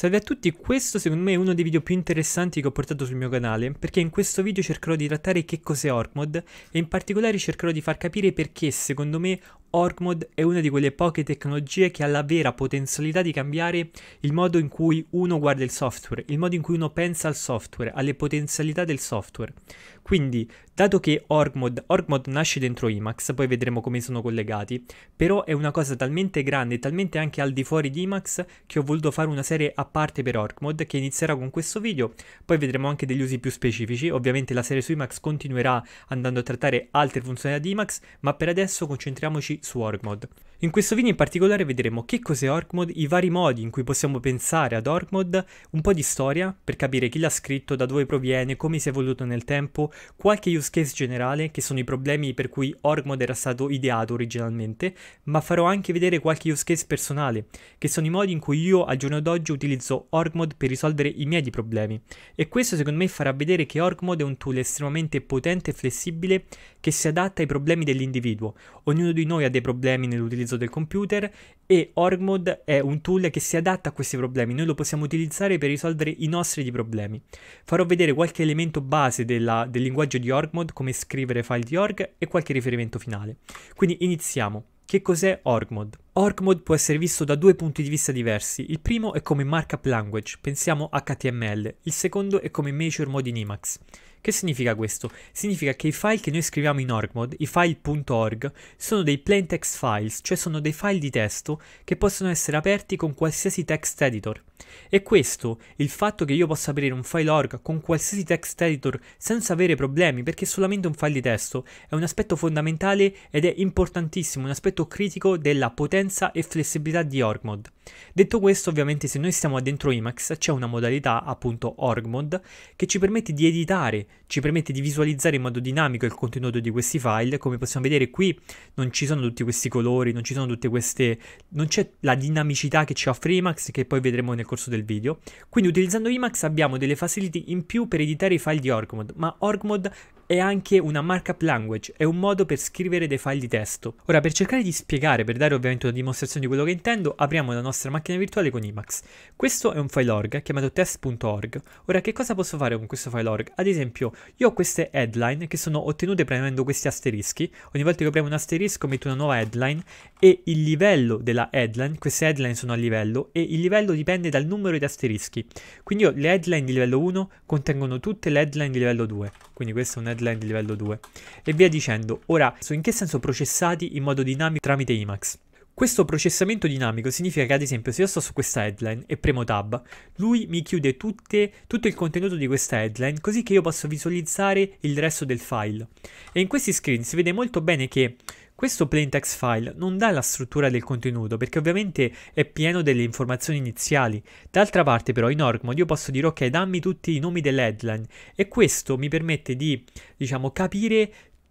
Salve a tutti, questo secondo me è uno dei video più interessanti che ho portato sul mio canale, perché in questo video cercherò di trattare che cos'è Orkmod e in particolare cercherò di far capire perché secondo me Orgmod è una di quelle poche tecnologie che ha la vera potenzialità di cambiare il modo in cui uno guarda il software, il modo in cui uno pensa al software, alle potenzialità del software. Quindi, dato che Orgmod, Orgmod nasce dentro Emacs, poi vedremo come sono collegati, però è una cosa talmente grande e talmente anche al di fuori di Emacs che ho voluto fare una serie a parte per Orgmod che inizierà con questo video, poi vedremo anche degli usi più specifici, ovviamente la serie su Emacs continuerà andando a trattare altre funzionalità di Emacs, ma per adesso concentriamoci უარგმოდ. In questo video in particolare vedremo che cos'è Orkmod, i vari modi in cui possiamo pensare ad Orkmod, un po' di storia per capire chi l'ha scritto, da dove proviene, come si è evoluto nel tempo, qualche use case generale che sono i problemi per cui Orkmod era stato ideato originalmente, ma farò anche vedere qualche use case personale, che sono i modi in cui io al giorno d'oggi utilizzo Orkmod per risolvere i miei problemi. E questo secondo me farà vedere che Orkmod è un tool estremamente potente e flessibile che si adatta ai problemi dell'individuo. Ognuno di noi ha dei problemi nell'utilizzo l'utilizzo del computer e Orgmod è un tool che si adatta a questi problemi, noi lo possiamo utilizzare per risolvere i nostri problemi. Farò vedere qualche elemento base della, del linguaggio di Orgmod, come scrivere file di org e qualche riferimento finale. Quindi iniziamo. Che cos'è Orgmod? Orcmod può essere visto da due punti di vista diversi. Il primo è come markup language, pensiamo HTML, il secondo è come major mode in Emacs. Che significa questo? Significa che i file che noi scriviamo in Orgmod, i file.org, sono dei plain text files, cioè sono dei file di testo che possono essere aperti con qualsiasi text editor. E questo, il fatto che io possa aprire un file org con qualsiasi text editor senza avere problemi, perché è solamente un file di testo, è un aspetto fondamentale ed è importantissimo, un aspetto critico della potenza potenza e flessibilità di org-mode. Detto questo, ovviamente se noi stiamo dentro Emacs c'è una modalità appunto org-mode che ci permette di editare, ci permette di visualizzare in modo dinamico il contenuto di questi file, come possiamo vedere qui non ci sono tutti questi colori, non ci sono tutte queste non c'è la dinamicità che ci offre Emacs che poi vedremo nel corso del video. Quindi utilizzando Emacs abbiamo delle facility in più per editare i file di org-mode, ma org-mode è anche una markup language, è un modo per scrivere dei file di testo. Ora, per cercare di spiegare, per dare ovviamente una dimostrazione di quello che intendo, apriamo la nostra macchina virtuale con Emacs. Questo è un file org chiamato test.org. Ora, che cosa posso fare con questo file org? Ad esempio, io ho queste headline che sono ottenute premendo questi asterischi. Ogni volta che premo un asterisco metto una nuova headline e il livello della headline, queste headline sono a livello e il livello dipende dal numero di asterischi. Quindi io, le headline di livello 1 contengono tutte le headline di livello 2. Quindi questa è un headline guideline di livello 2 e via dicendo. Ora, so in che senso processati in modo dinamico tramite IMAX? Questo processamento dinamico significa che ad esempio se io sto su questa headline e premo tab, lui mi chiude tutte, tutto il contenuto di questa headline così che io posso visualizzare il resto del file. E in questi screen si vede molto bene che questo plaintext file non dà la struttura del contenuto perché ovviamente è pieno delle informazioni iniziali. D'altra parte però in Orgmod io posso dire ok dammi tutti i nomi delle headline e questo mi permette di diciamo capire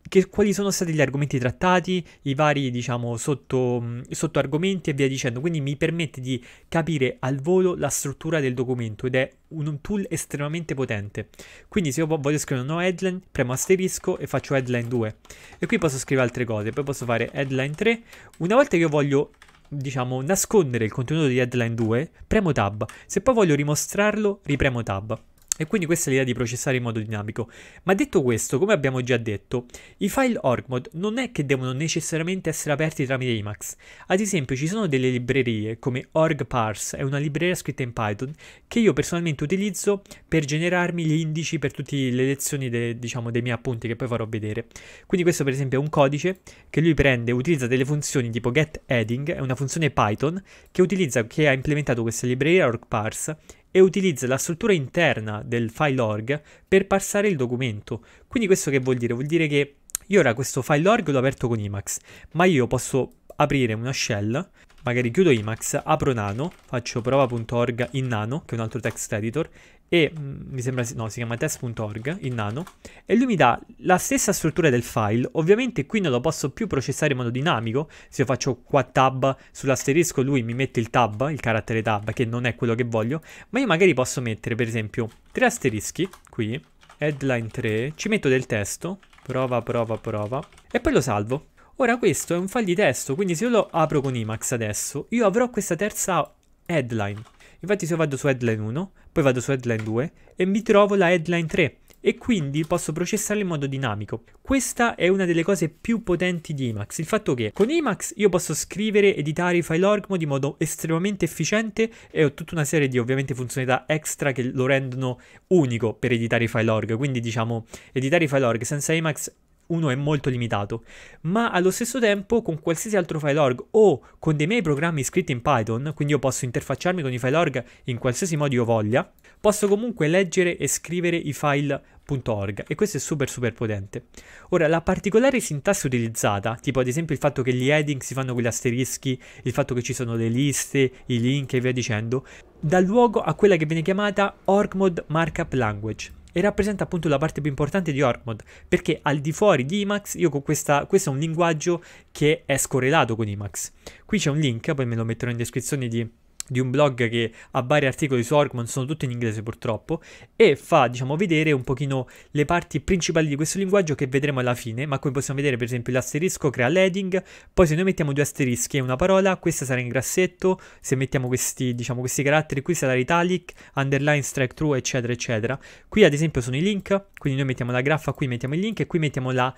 che, quali sono stati gli argomenti trattati, i vari diciamo sotto, mm, sotto argomenti e via dicendo. Quindi mi permette di capire al volo la struttura del documento ed è un tool estremamente potente. Quindi se io voglio scrivere una headline, premo asterisco e faccio headline 2. E qui posso scrivere altre cose, poi posso fare headline 3. Una volta che io voglio diciamo, nascondere il contenuto di headline 2, premo tab. Se poi voglio rimostrarlo, ripremo tab. E quindi questa è l'idea di processare in modo dinamico. Ma detto questo, come abbiamo già detto, i file Orgmod non è che devono necessariamente essere aperti tramite Emacs. Ad esempio ci sono delle librerie come OrgParse, è una libreria scritta in Python, che io personalmente utilizzo per generarmi gli indici per tutte le lezioni de, diciamo, dei miei appunti che poi farò vedere. Quindi questo per esempio è un codice che lui prende, utilizza delle funzioni tipo getHeading, è una funzione Python che, utilizza, che ha implementato questa libreria OrgParse e utilizza la struttura interna del file org per passare il documento. Quindi questo che vuol dire? Vuol dire che io ora questo file org l'ho aperto con Emacs, ma io posso aprire una shell, magari chiudo Emacs, apro nano, faccio prova.org in nano, che è un altro text editor, e mm, mi sembra no, si chiama test.org in nano e lui mi dà la stessa struttura del file ovviamente qui non lo posso più processare in modo dinamico se io faccio qua tab sull'asterisco lui mi mette il tab il carattere tab che non è quello che voglio ma io magari posso mettere per esempio tre asterischi qui headline 3 ci metto del testo prova prova prova e poi lo salvo Ora questo è un file di testo, quindi se io lo apro con Emacs adesso, io avrò questa terza headline. Infatti se io vado su headline 1, poi vado su headline 2 e mi trovo la headline 3 e quindi posso processarla in modo dinamico. Questa è una delle cose più potenti di Emacs, il fatto che con Emacs io posso scrivere, editare i file orgmo di modo estremamente efficiente e ho tutta una serie di ovviamente funzionalità extra che lo rendono unico per editare i file org, quindi diciamo editare i file org senza Emacs uno è molto limitato, ma allo stesso tempo con qualsiasi altro file org o con dei miei programmi scritti in Python, quindi io posso interfacciarmi con i file org in qualsiasi modo io voglia, posso comunque leggere e scrivere i file.org e questo è super super potente. Ora la particolare sintassi utilizzata, tipo ad esempio il fatto che gli heading si fanno con gli asterischi, il fatto che ci sono le liste, i link e via dicendo, dà luogo a quella che viene chiamata OrgMod Markup Language e rappresenta appunto la parte più importante di Orkmod, perché al di fuori di Emacs, io con questa, questo è un linguaggio che è scorrelato con Emacs. Qui c'è un link, poi me lo metterò in descrizione di di un blog che ha vari articoli su Orgman, sono tutti in inglese purtroppo, e fa, diciamo, vedere un pochino le parti principali di questo linguaggio che vedremo alla fine, ma qui possiamo vedere per esempio l'asterisco crea l'heading, poi se noi mettiamo due asterischi e una parola, questa sarà in grassetto, se mettiamo questi, diciamo, questi caratteri qui sarà italic, underline, strike true, eccetera, eccetera. Qui ad esempio sono i link, quindi noi mettiamo la graffa, qui mettiamo il link e qui mettiamo la,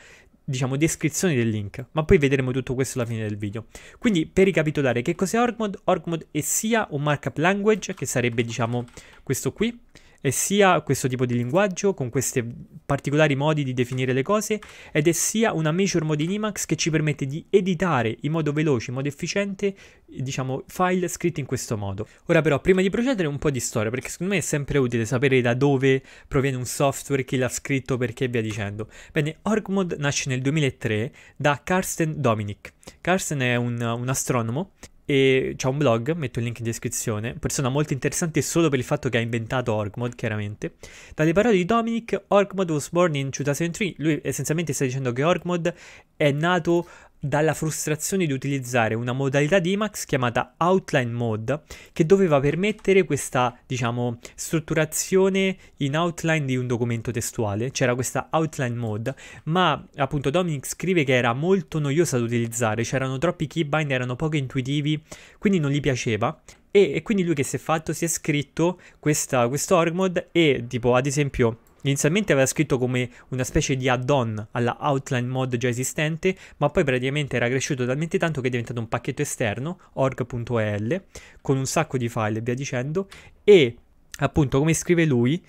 diciamo, descrizione del link, ma poi vedremo tutto questo alla fine del video. Quindi, per ricapitolare, che cos'è Orgmod? Orgmod è sia un markup language, che sarebbe, diciamo, questo qui, è sia questo tipo di linguaggio con questi particolari modi di definire le cose ed è sia una major mode in Emacs che ci permette di editare in modo veloce, in modo efficiente, diciamo, file scritti in questo modo. Ora però, prima di procedere, un po' di storia, perché secondo me è sempre utile sapere da dove proviene un software, chi l'ha scritto, perché via dicendo. Bene, Orgmod nasce nel 2003 da Carsten Dominic. Carsten è un, un astronomo e c'è un blog, metto il link in descrizione, persona molto interessante solo per il fatto che ha inventato Orgmod, chiaramente. Dalle parole di Dominic, Orgmod was born in 2003, lui essenzialmente sta dicendo che Orgmod è nato dalla frustrazione di utilizzare una modalità di Emacs chiamata Outline Mode che doveva permettere questa, diciamo, strutturazione in outline di un documento testuale, c'era questa Outline Mode, ma appunto Dominic scrive che era molto noiosa da utilizzare, c'erano troppi keybind, erano poco intuitivi, quindi non gli piaceva e, e, quindi lui che si è fatto si è scritto questa, questo org mode e tipo ad esempio Inizialmente aveva scritto come una specie di add-on alla outline mod già esistente, ma poi praticamente era cresciuto talmente tanto che è diventato un pacchetto esterno, org.el, con un sacco di file e via dicendo, e appunto come scrive lui,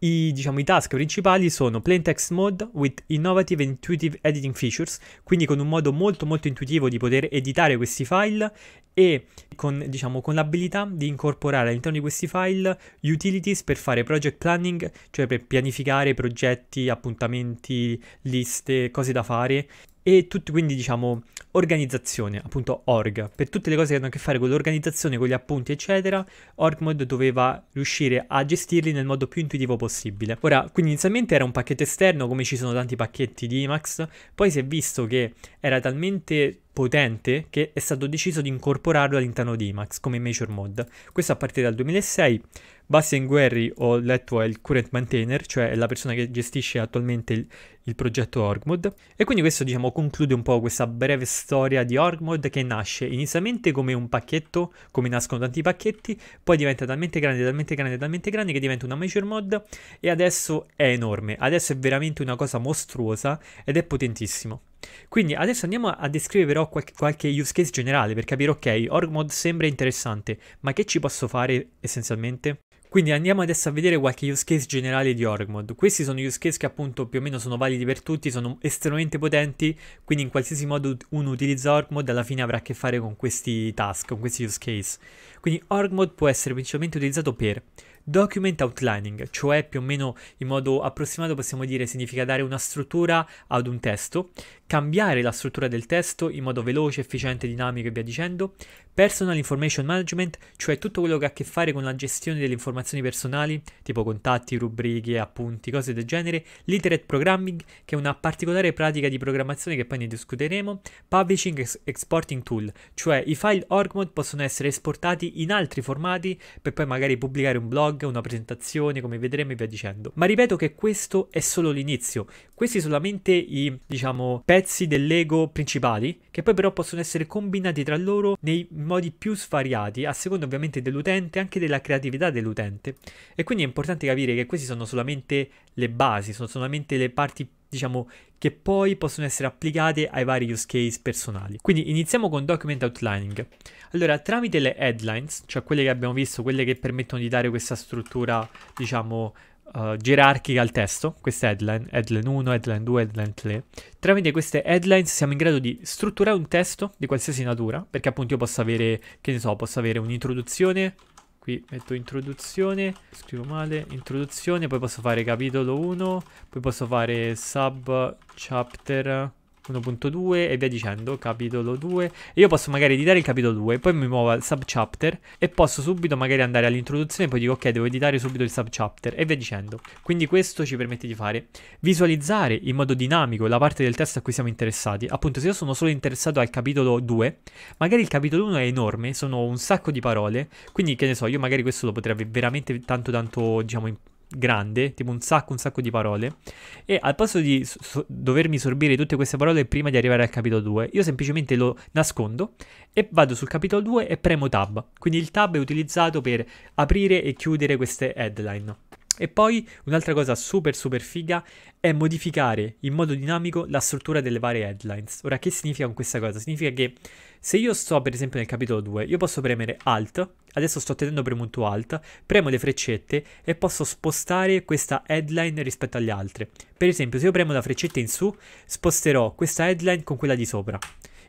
i, diciamo, i task principali sono plain text mode with innovative and intuitive editing features, quindi con un modo molto molto intuitivo di poter editare questi file e con, diciamo, con l'abilità di incorporare all'interno di questi file utilities per fare project planning, cioè per pianificare progetti, appuntamenti, liste, cose da fare e tutti quindi diciamo organizzazione, appunto org, per tutte le cose che hanno a che fare con l'organizzazione, con gli appunti eccetera, Orgmod doveva riuscire a gestirli nel modo più intuitivo possibile. Ora, quindi inizialmente era un pacchetto esterno come ci sono tanti pacchetti di Emacs, poi si è visto che era talmente potente che è stato deciso di incorporarlo all'interno di Emacs come major mod. Questo a partire dal 2006 Bastian Guerri, ho letto, è il current maintainer, cioè è la persona che gestisce attualmente il, il progetto Orgmod. E quindi questo, diciamo, conclude un po' questa breve storia di Orgmod che nasce inizialmente come un pacchetto, come nascono tanti pacchetti, poi diventa talmente grande, talmente grande, talmente grande che diventa una major mod e adesso è enorme. Adesso è veramente una cosa mostruosa ed è potentissimo. Quindi adesso andiamo a descrivere però qualche, use case generale per capire ok, org mod sembra interessante, ma che ci posso fare essenzialmente? Quindi andiamo adesso a vedere qualche use case generale di Orgmod. Questi sono use case che appunto più o meno sono validi per tutti, sono estremamente potenti, quindi in qualsiasi modo uno utilizza Orgmod alla fine avrà a che fare con questi task, con questi use case. Quindi orgmod può essere principalmente utilizzato per document outlining, cioè più o meno in modo approssimato possiamo dire significa dare una struttura ad un testo, cambiare la struttura del testo in modo veloce, efficiente, dinamico e via dicendo, personal information management, cioè tutto quello che ha a che fare con la gestione delle informazioni personali, tipo contatti, rubriche, appunti, cose del genere, literate programming, che è una particolare pratica di programmazione che poi ne discuteremo, publishing exporting tool, cioè i file orgmod possono essere esportati in altri formati per poi magari pubblicare un blog, una presentazione, come vedremo e via dicendo. Ma ripeto che questo è solo l'inizio. Questi sono solamente i, diciamo, pezzi del Lego principali, che poi però possono essere combinati tra loro nei modi più svariati, a seconda ovviamente dell'utente, anche della creatività dell'utente. E quindi è importante capire che questi sono solamente le basi, sono solamente le parti più diciamo, che poi possono essere applicate ai vari use case personali. Quindi iniziamo con document outlining. Allora, tramite le headlines, cioè quelle che abbiamo visto, quelle che permettono di dare questa struttura, diciamo, uh, gerarchica al testo, queste headline, headline 1, headline 2, headline 3, tramite queste headlines siamo in grado di strutturare un testo di qualsiasi natura, perché appunto io posso avere, che ne so, posso avere un'introduzione, Qui metto introduzione, scrivo male, introduzione, poi posso fare capitolo 1, poi posso fare sub chapter 1.2 e via dicendo, capitolo 2. E io posso magari editare il capitolo 2, poi mi muovo al subchapter e posso subito magari andare all'introduzione, poi dico ok, devo editare subito il subchapter e via dicendo. Quindi questo ci permette di fare visualizzare in modo dinamico la parte del testo a cui siamo interessati. Appunto, se io sono solo interessato al capitolo 2, magari il capitolo 1 è enorme, sono un sacco di parole, quindi che ne so, io magari questo lo potrei veramente tanto tanto, diciamo, grande, tipo un sacco, un sacco di parole, e al posto di so- dovermi sorbire tutte queste parole prima di arrivare al capitolo 2, io semplicemente lo nascondo e vado sul capitolo 2 e premo tab. Quindi il tab è utilizzato per aprire e chiudere queste headline. E poi un'altra cosa super super figa è modificare in modo dinamico la struttura delle varie headlines. Ora che significa con questa cosa? Significa che se io sto per esempio nel capitolo 2, io posso premere Alt, adesso sto tenendo premuto Alt, premo le freccette e posso spostare questa headline rispetto alle altre. Per esempio se io premo la freccetta in su, sposterò questa headline con quella di sopra.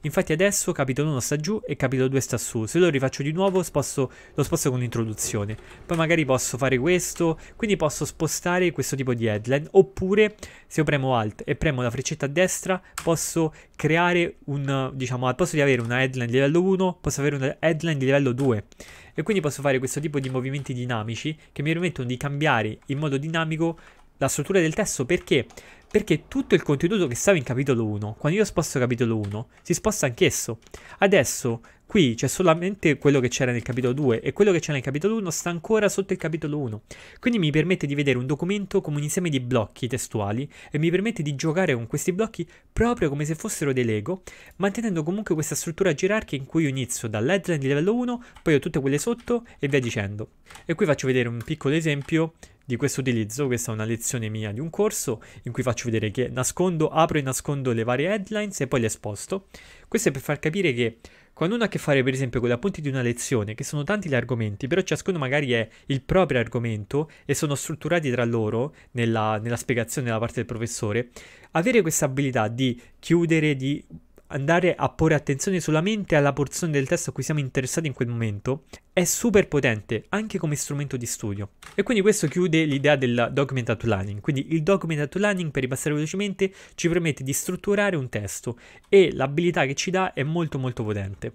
Infatti adesso capitolo 1 sta giù e capitolo 2 sta su. Se lo rifaccio di nuovo sposto, lo sposto con l'introduzione. Poi magari posso fare questo, quindi posso spostare questo tipo di headline. Oppure se io premo Alt e premo la freccetta a destra posso creare un, diciamo, al posto di avere una headline di livello 1 posso avere una headline di livello 2. E quindi posso fare questo tipo di movimenti dinamici che mi permettono di cambiare in modo dinamico la struttura del testo perché perché tutto il contenuto che stava in capitolo 1, quando io sposto capitolo 1, si sposta anch'esso. Adesso Qui c'è solamente quello che c'era nel capitolo 2 e quello che c'è nel capitolo 1 sta ancora sotto il capitolo 1. Quindi mi permette di vedere un documento come un insieme di blocchi testuali e mi permette di giocare con questi blocchi proprio come se fossero dei Lego, mantenendo comunque questa struttura gerarchica in cui io inizio dall'headline di livello 1, poi ho tutte quelle sotto e via dicendo. E qui faccio vedere un piccolo esempio di questo utilizzo, questa è una lezione mia di un corso in cui faccio vedere che nascondo, apro e nascondo le varie headlines e poi le sposto. Questo è per far capire che quando uno ha a che fare per esempio con gli appunti di una lezione, che sono tanti gli argomenti, però ciascuno magari è il proprio argomento e sono strutturati tra loro nella, nella spiegazione da parte del professore, avere questa abilità di chiudere, di andare a porre attenzione solamente alla porzione del testo a cui siamo interessati in quel momento è super potente anche come strumento di studio. E quindi questo chiude l'idea del document outlining. Quindi il document outlining, per ripassare velocemente, ci permette di strutturare un testo e l'abilità che ci dà è molto molto potente.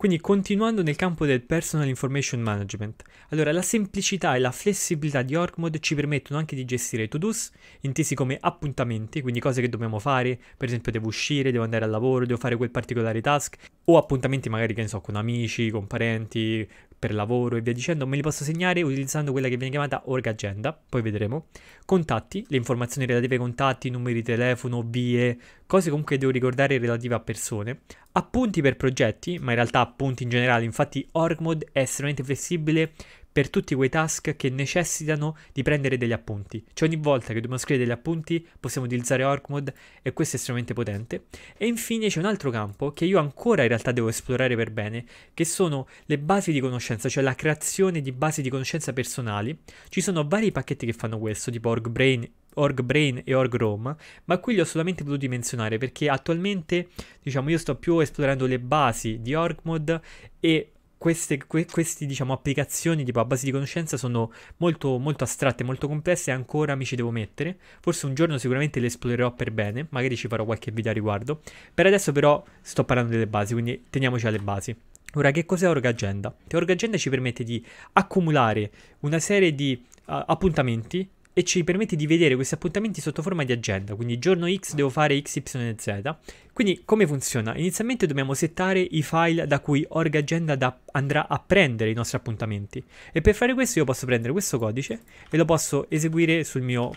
Quindi continuando nel campo del personal information management, allora la semplicità e la flessibilità di Orgmod ci permettono anche di gestire to-dos intesi come appuntamenti, quindi cose che dobbiamo fare, per esempio devo uscire, devo andare al lavoro, devo fare quel particolare task, o appuntamenti magari che ne so con amici, con parenti, per lavoro e via dicendo, me li posso segnare utilizzando quella che viene chiamata org agenda, poi vedremo. Contatti, le informazioni relative ai contatti, numeri di telefono, vie, cose comunque devo ricordare relative a persone. Appunti per progetti, ma in realtà appunti in generale, infatti Org Mode è estremamente flessibile per tutti quei task che necessitano di prendere degli appunti. Cioè ogni volta che dobbiamo scrivere degli appunti possiamo utilizzare Orkmod e questo è estremamente potente. E infine c'è un altro campo che io ancora in realtà devo esplorare per bene, che sono le basi di conoscenza, cioè la creazione di basi di conoscenza personali. Ci sono vari pacchetti che fanno questo, tipo OrgBrain Org Brain e Org Rome, ma qui li ho solamente potuti menzionare perché attualmente, diciamo, io sto più esplorando le basi di OrgMod e queste que, questi, diciamo, applicazioni tipo a base di conoscenza sono molto, molto astratte, molto complesse e ancora mi ci devo mettere. Forse un giorno sicuramente le esplorerò per bene, magari ci farò qualche video a riguardo. Per adesso però sto parlando delle basi, quindi teniamoci alle basi. Ora, che cos'è Org Agenda? Org Agenda ci permette di accumulare una serie di uh, appuntamenti e ci permette di vedere questi appuntamenti sotto forma di agenda, quindi giorno X devo fare XYZ. Quindi come funziona? Inizialmente dobbiamo settare i file da cui Org Agenda andrà a prendere i nostri appuntamenti e per fare questo io posso prendere questo codice e lo posso eseguire sul mio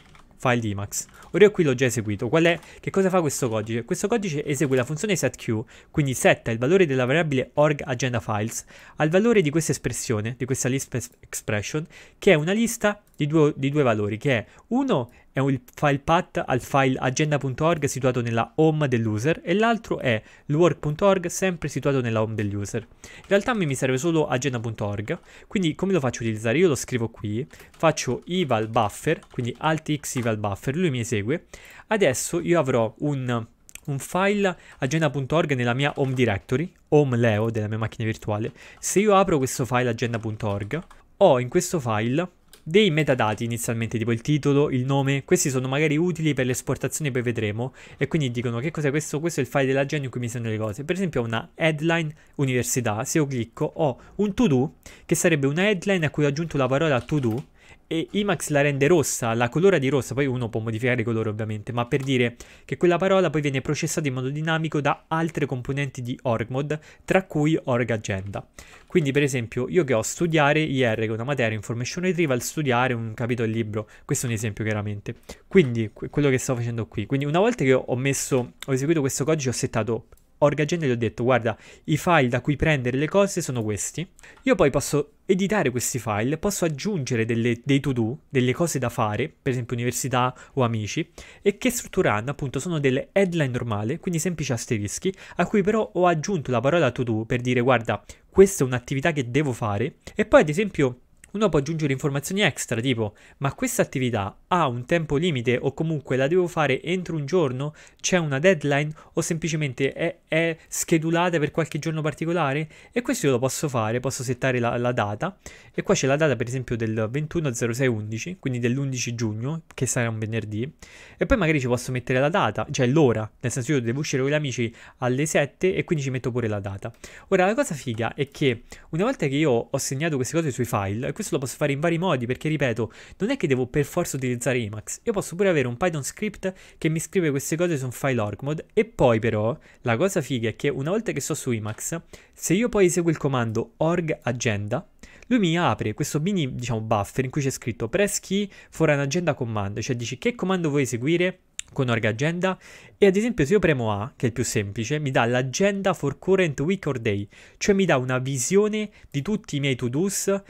file di Emacs. Ora io qui l'ho già eseguito. È, che cosa fa questo codice? Questo codice esegue la funzione setQ, quindi setta il valore della variabile org agenda files al valore di questa espressione, di questa list expression, che è una lista di due, di due valori, che è uno è un file path al file agenda.org situato nella home dell'user e l'altro è work.org sempre situato nella home dell'user. In realtà a me mi serve solo agenda.org, quindi come lo faccio utilizzare? Io lo scrivo qui, faccio eval buffer, quindi alt x eval buffer, lui mi esegue. Adesso io avrò un, un file agenda.org nella mia home directory, home leo della mia macchina virtuale. Se io apro questo file agenda.org, ho in questo file dei metadati inizialmente, tipo il titolo, il nome, questi sono magari utili per l'esportazione, poi vedremo, e quindi dicono che cos'è questo, questo è il file dell'agenda in cui mi sono le cose. Per esempio una headline università, se io clicco ho un to do, che sarebbe una headline a cui ho aggiunto la parola to do, e IMAX la rende rossa, la colora di rossa, poi uno può modificare i colori ovviamente, ma per dire che quella parola poi viene processata in modo dinamico da altre componenti di OrgMod, tra cui OrgAgenda. Quindi per esempio io che ho studiare IR, che è una materia information retrieval, studiare un capitolo del libro, questo è un esempio chiaramente. Quindi quello che sto facendo qui, quindi una volta che ho messo, ho eseguito questo codice ho settato OrgaGen e gli ho detto guarda i file da cui prendere le cose sono questi, io poi posso editare questi file, posso aggiungere delle, dei to do, delle cose da fare, per esempio università o amici, e che strutturanno appunto sono delle headline normali, quindi semplici asterischi, a cui però ho aggiunto la parola to do per dire guarda questa è un'attività che devo fare e poi ad esempio uno può aggiungere informazioni extra tipo ma questa attività ha un tempo limite o comunque la devo fare entro un giorno? C'è una deadline o semplicemente è, è schedulata per qualche giorno particolare? E questo io lo posso fare, posso settare la, la data e qua c'è la data per esempio del 21.06.11, quindi dell'11 giugno che sarà un venerdì e poi magari ci posso mettere la data, cioè l'ora, nel senso io devo uscire con gli amici alle 7 e quindi ci metto pure la data. Ora la cosa figa è che una volta che io ho segnato queste cose sui file, questo lo posso fare in vari modi perché ripeto, non è che devo per forza utilizzare Emacs, io posso pure avere un Python script che mi scrive queste cose su un file org mode e poi però la cosa figa è che una volta che sto su Emacs, se io poi eseguo il comando org agenda, lui mi apre questo mini diciamo buffer in cui c'è scritto press key for an agenda command, cioè dici che comando vuoi eseguire con org agenda e ad esempio se io premo A, che è il più semplice, mi dà l'agenda for current week or day, cioè mi dà una visione di tutti i miei to-dos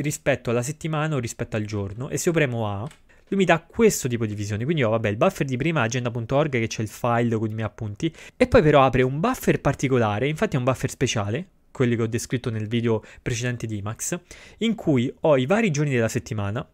rispetto alla settimana o rispetto al giorno e se io premo A lui mi dà questo tipo di visione, quindi ho vabbè il buffer di prima agenda.org che c'è il file con i miei appunti e poi però apre un buffer particolare, infatti è un buffer speciale, quelli che ho descritto nel video precedente di IMAX, in cui ho i vari giorni della settimana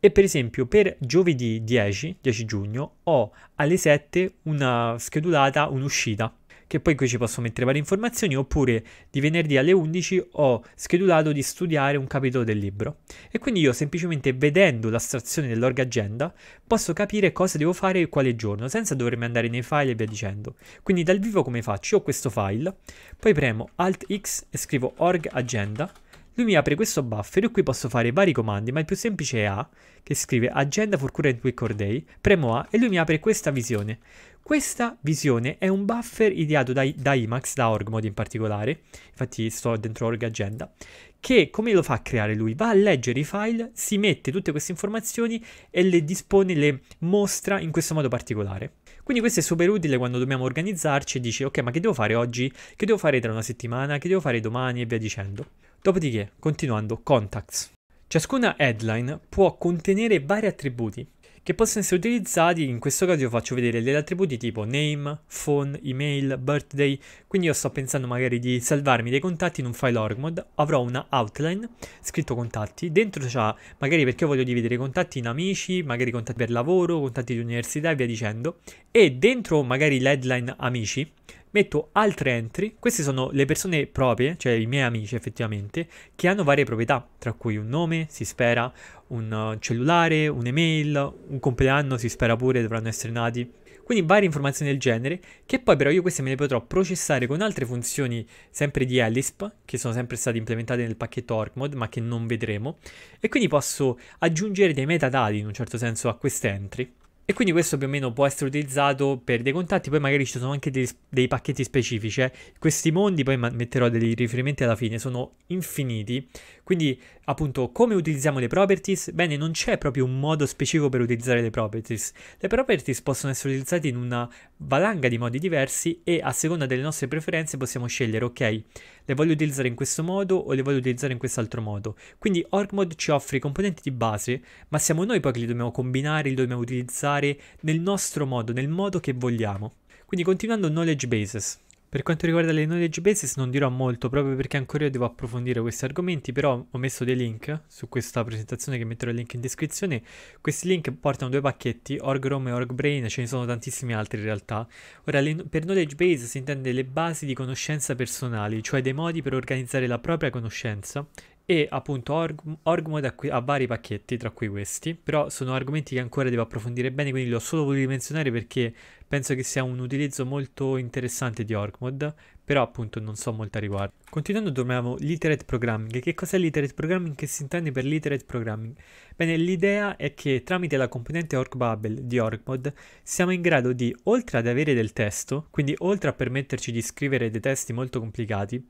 e per esempio per giovedì 10, 10 giugno ho alle 7 una schedulata un'uscita che poi qui ci posso mettere varie informazioni, oppure di venerdì alle 11 ho schedulato di studiare un capitolo del libro. E quindi io semplicemente vedendo l'astrazione dell'org agenda posso capire cosa devo fare e quale giorno, senza dovermi andare nei file e via dicendo. Quindi dal vivo come faccio? Io ho questo file, poi premo Alt X e scrivo org agenda lui mi apre questo buffer, e qui posso fare vari comandi, ma il più semplice è A, che scrive agenda for current week or day, premo A e lui mi apre questa visione. Questa visione è un buffer ideato da, da IMAX, da Orgmod in particolare, infatti sto dentro Org Agenda, che come lo fa a creare lui? Va a leggere i file, si mette tutte queste informazioni e le dispone, le mostra in questo modo particolare. Quindi questo è super utile quando dobbiamo organizzarci e dici ok ma che devo fare oggi, che devo fare tra una settimana, che devo fare domani e via dicendo. Dopodiché, continuando, contacts. Ciascuna headline può contenere vari attributi che possono essere utilizzati, in questo caso io faccio vedere degli attributi tipo name, phone, email, birthday, quindi io sto pensando magari di salvarmi dei contatti in un file org mode, avrò una outline, scritto contatti, dentro c'è magari perché voglio dividere i contatti in amici, magari contatti per lavoro, contatti di università e via dicendo, e dentro magari l'headline amici metto altre entry, queste sono le persone proprie, cioè i miei amici effettivamente, che hanno varie proprietà, tra cui un nome, si spera, un uh, cellulare, un'email, un compleanno, si spera pure dovranno essere nati. Quindi varie informazioni del genere, che poi però io queste me le potrò processare con altre funzioni sempre di Ellisp, che sono sempre state implementate nel pacchetto OrcMod, ma che non vedremo, e quindi posso aggiungere dei metadati in un certo senso a queste entry. E quindi questo più o meno può essere utilizzato per dei contatti, poi magari ci sono anche dei, dei pacchetti specifici. Eh. Questi mondi, poi metterò dei riferimenti alla fine, sono infiniti, quindi, appunto, come utilizziamo le properties? Bene, non c'è proprio un modo specifico per utilizzare le properties. Le properties possono essere utilizzate in una valanga di modi diversi e a seconda delle nostre preferenze possiamo scegliere, ok, le voglio utilizzare in questo modo o le voglio utilizzare in quest'altro modo. Quindi OrgMod ci offre i componenti di base, ma siamo noi poi che li dobbiamo combinare, li dobbiamo utilizzare nel nostro modo, nel modo che vogliamo. Quindi continuando knowledge bases. Per quanto riguarda le knowledge bases non dirò molto proprio perché ancora io devo approfondire questi argomenti, però ho messo dei link su questa presentazione che metterò il link in descrizione. Questi link portano due pacchetti, OrgROM e OrgBrain, ce ne sono tantissimi altri in realtà. Ora, le, per knowledge base si intende le basi di conoscenza personali, cioè dei modi per organizzare la propria conoscenza e appunto Org- Orgmod ha, qui- ha, vari pacchetti, tra cui questi, però sono argomenti che ancora devo approfondire bene, quindi li ho solo voluto menzionare perché penso che sia un utilizzo molto interessante di Orgmod, però appunto non so molto a riguardo. Continuando troviamo l'iterate programming. Che cos'è l'iterate programming? Che si intende per l'iterate programming? Bene, l'idea è che tramite la componente orgbubble di Orgmod siamo in grado di, oltre ad avere del testo, quindi oltre a permetterci di scrivere dei testi molto complicati,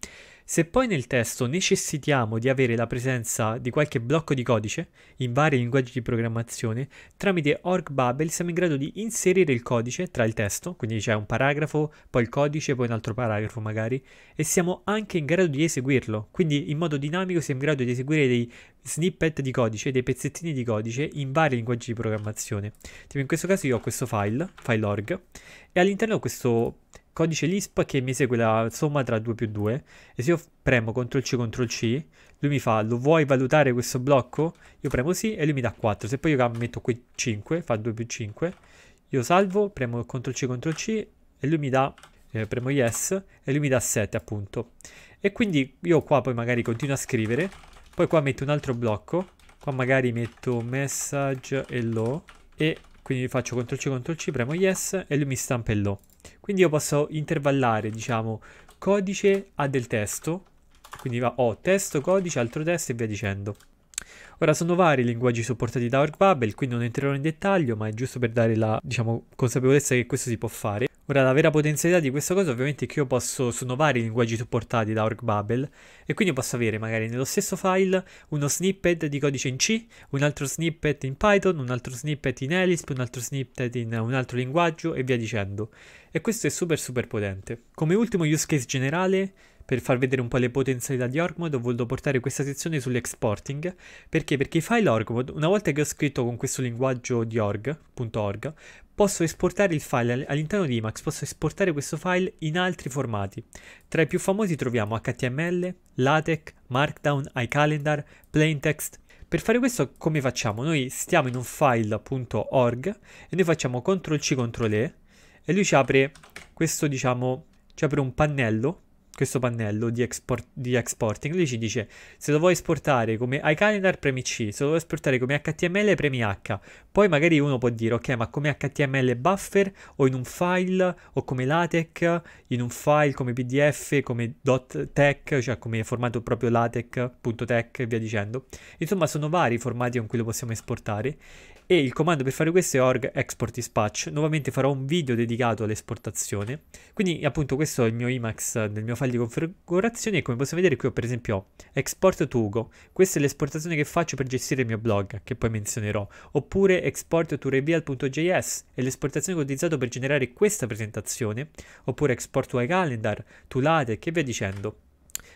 se poi nel testo necessitiamo di avere la presenza di qualche blocco di codice in vari linguaggi di programmazione, tramite Org Babel siamo in grado di inserire il codice tra il testo, quindi c'è un paragrafo, poi il codice, poi un altro paragrafo magari, e siamo anche in grado di eseguirlo. Quindi in modo dinamico siamo in grado di eseguire dei snippet di codice, dei pezzettini di codice in vari linguaggi di programmazione. Tipo in questo caso io ho questo file, file org, e all'interno ho questo codice LISP che mi segue la somma tra 2 più 2 e se io premo CTRL C CTRL C lui mi fa lo vuoi valutare questo blocco? Io premo sì e lui mi dà 4 se poi io metto qui 5 fa 2 più 5 io salvo premo CTRL C CTRL C e lui mi dà eh, premo yes e lui mi dà 7 appunto e quindi io qua poi magari continuo a scrivere poi qua metto un altro blocco qua magari metto message hello e quindi faccio CTRL C CTRL C premo yes e lui mi stampa hello quindi io posso intervallare, diciamo, codice a del testo, quindi va, ho testo, codice, altro testo e via dicendo. Ora sono vari i linguaggi supportati da Babel, qui non entrerò in dettaglio, ma è giusto per dare la diciamo, consapevolezza che questo si può fare. Ora la vera potenzialità di questa cosa ovviamente è che io posso, sono vari linguaggi supportati da Orgbabel e quindi posso avere magari nello stesso file uno snippet di codice in C, un altro snippet in Python, un altro snippet in Elisp, un altro snippet in un altro linguaggio e via dicendo. E questo è super super potente. Come ultimo use case generale per far vedere un po' le potenzialità di Orgmod ho voluto portare questa sezione sull'exporting, perché? Perché i file Orgmod, una volta che ho scritto con questo linguaggio di org.org, posso esportare il file all'interno di Emacs, posso esportare questo file in altri formati. Tra i più famosi troviamo HTML, LaTeX, Markdown, iCalendar, Plaintext. Per fare questo come facciamo? Noi stiamo in un file.org e noi facciamo CTRL C, CTRL E e lui ci apre questo diciamo, ci apre un pannello questo pannello di, export, di, exporting, lui ci dice se lo vuoi esportare come iCalendar premi C, se lo vuoi esportare come HTML premi H, poi magari uno può dire ok ma come HTML buffer o in un file o come LaTeX, in un file come PDF, come .tech, cioè come formato proprio LaTeX, .tech e via dicendo. Insomma sono vari i formati con cui lo possiamo esportare e il comando per fare questo è org export dispatch. Nuovamente farò un video dedicato all'esportazione. Quindi appunto questo è il mio IMAX del mio file di configurazione e come possiamo vedere qui ho per esempio export to go Questa è l'esportazione che faccio per gestire il mio blog che poi menzionerò. Oppure export to reveal.js è l'esportazione che ho utilizzato per generare questa presentazione. Oppure export to iCalendar, to LaTeX e via dicendo.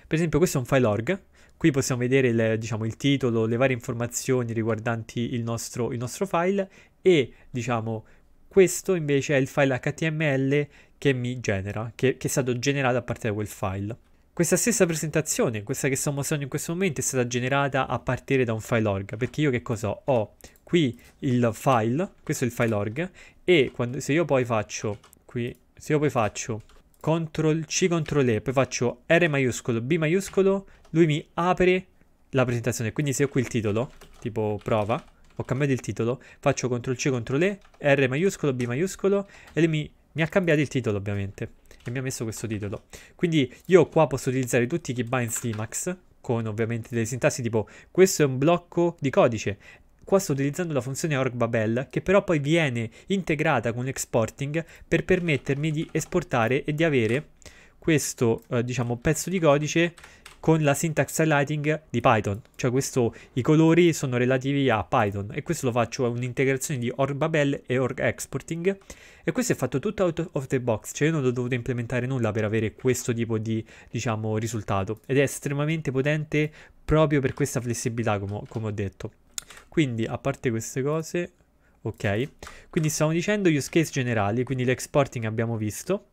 Per esempio questo è un file org Qui possiamo vedere il, diciamo, il titolo, le varie informazioni riguardanti il nostro, il nostro file e diciamo questo invece è il file HTML che mi genera, che, che, è stato generato a partire da quel file. Questa stessa presentazione, questa che sto mostrando in questo momento, è stata generata a partire da un file org, perché io che cosa ho? Ho qui il file, questo è il file org, e quando, se io poi faccio, qui, se io poi faccio CTRL C, CTRL E, poi faccio R maiuscolo, B maiuscolo, lui mi apre la presentazione. Quindi se ho qui il titolo, tipo prova, ho cambiato il titolo, faccio CTRL C, CTRL E, R maiuscolo, B maiuscolo e lui mi, mi ha cambiato il titolo ovviamente e mi ha messo questo titolo. Quindi io qua posso utilizzare tutti i keybinds di Max con ovviamente delle sintassi tipo questo è un blocco di codice Qua sto utilizzando la funzione org babel che però poi viene integrata con l'exporting per permettermi di esportare e di avere questo eh, diciamo pezzo di codice con la syntax highlighting di Python, cioè questo, i colori sono relativi a Python e questo lo faccio è un'integrazione di org babel e org exporting e questo è fatto tutto out of the box, cioè io non ho dovuto implementare nulla per avere questo tipo di diciamo risultato ed è estremamente potente proprio per questa flessibilità come, come ho detto. Quindi, a parte queste cose, ok. Quindi stiamo dicendo use case generali, quindi l'exporting abbiamo visto.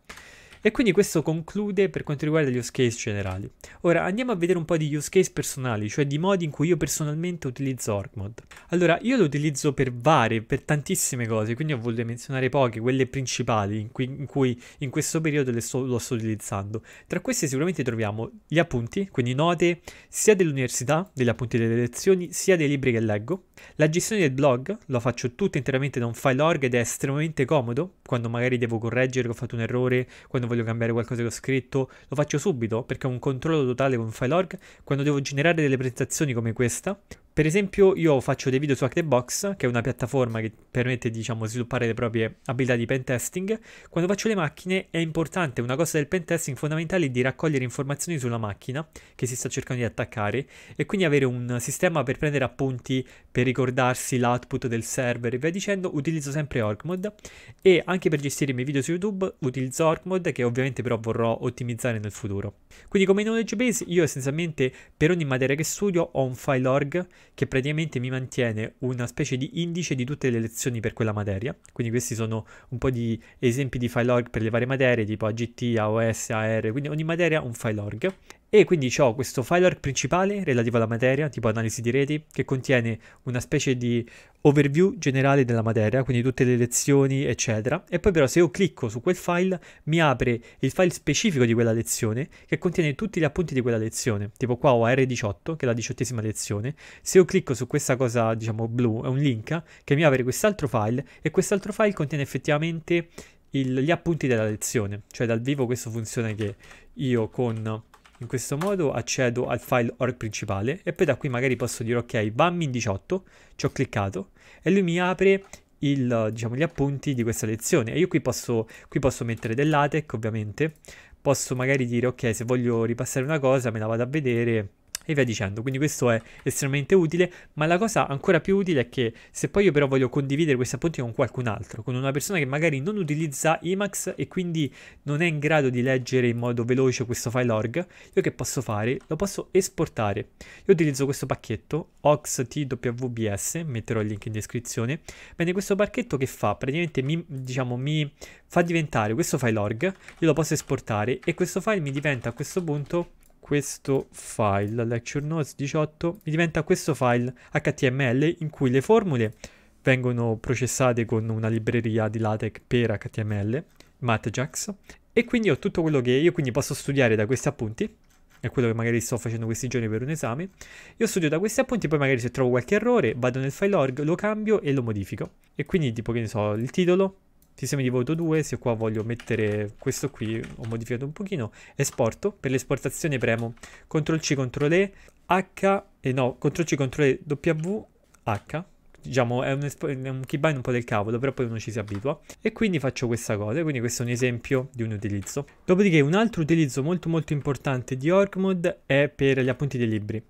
E quindi questo conclude per quanto riguarda gli use case generali. Ora andiamo a vedere un po' di use case personali, cioè di modi in cui io personalmente utilizzo OrgMod. Allora, io lo utilizzo per varie, per tantissime cose, quindi ho voluto menzionare poche, quelle principali in cui in, cui in questo periodo sto, lo sto utilizzando. Tra queste sicuramente troviamo gli appunti, quindi note sia dell'università, degli appunti delle lezioni, sia dei libri che leggo. La gestione del blog, lo faccio tutto interamente da un file org ed è estremamente comodo, quando magari devo correggere, ho fatto un errore, quando quando voglio cambiare qualcosa che ho scritto, lo faccio subito perché ho un controllo totale con FileOrg. Quando devo generare delle presentazioni come questa, per esempio io faccio dei video su Hackbox, che è una piattaforma che permette diciamo, di diciamo, sviluppare le proprie abilità di pentesting. Quando faccio le macchine è importante, una cosa del pentesting fondamentale è di raccogliere informazioni sulla macchina che si sta cercando di attaccare e quindi avere un sistema per prendere appunti, per ricordarsi l'output del server e via dicendo. Utilizzo sempre Orgmod e anche per gestire i miei video su YouTube utilizzo Orgmod che ovviamente però vorrò ottimizzare nel futuro. Quindi come knowledge base io essenzialmente per ogni materia che studio ho un file org che praticamente mi mantiene una specie di indice di tutte le lezioni per quella materia. Quindi questi sono un po' di esempi di file org per le varie materie, tipo AGT, AOS, AR, quindi ogni materia un file org e quindi ho questo file arc principale relativo alla materia, tipo analisi di reti, che contiene una specie di overview generale della materia, quindi tutte le lezioni, eccetera. E poi però se io clicco su quel file, mi apre il file specifico di quella lezione, che contiene tutti gli appunti di quella lezione. Tipo qua ho R18, che è la diciottesima lezione. Se io clicco su questa cosa, diciamo, blu, è un link, che mi apre quest'altro file, e quest'altro file contiene effettivamente il, gli appunti della lezione. Cioè dal vivo questo funziona che io con in questo modo accedo al file org principale e poi da qui magari posso dire ok, bammi 18, ci ho cliccato e lui mi apre il, diciamo, gli appunti di questa lezione. E io qui posso, qui posso mettere del LaTeX ovviamente, posso magari dire ok, se voglio ripassare una cosa me la vado a vedere e via dicendo. Quindi questo è estremamente utile, ma la cosa ancora più utile è che se poi io però voglio condividere questi appunti con qualcun altro, con una persona che magari non utilizza Emacs e quindi non è in grado di leggere in modo veloce questo file org, io che posso fare? Lo posso esportare. Io utilizzo questo pacchetto OXTWBS, metterò il link in descrizione. Bene, questo pacchetto che fa? Praticamente mi, diciamo, mi fa diventare questo file org, io lo posso esportare e questo file mi diventa a questo punto questo file, lecture notes 18, mi diventa questo file HTML in cui le formule vengono processate con una libreria di LaTeX per HTML, MatJax, e quindi ho tutto quello che io quindi posso studiare da questi appunti, è quello che magari sto facendo questi giorni per un esame, io studio da questi appunti, poi magari se trovo qualche errore vado nel file org, lo cambio e lo modifico. E quindi tipo che ne so, il titolo, ti semi di voto 2, se qua voglio mettere questo qui, ho modificato un pochino, esporto, per l'esportazione premo CTRL C, CTRL E, H, e eh, no, CTRL C, CTRL E, W, H, diciamo è un, è un keybind un po' del cavolo, però poi uno ci si abitua. E quindi faccio questa cosa, quindi questo è un esempio di un utilizzo. Dopodiché un altro utilizzo molto molto importante di OrgMod è per gli appunti dei libri.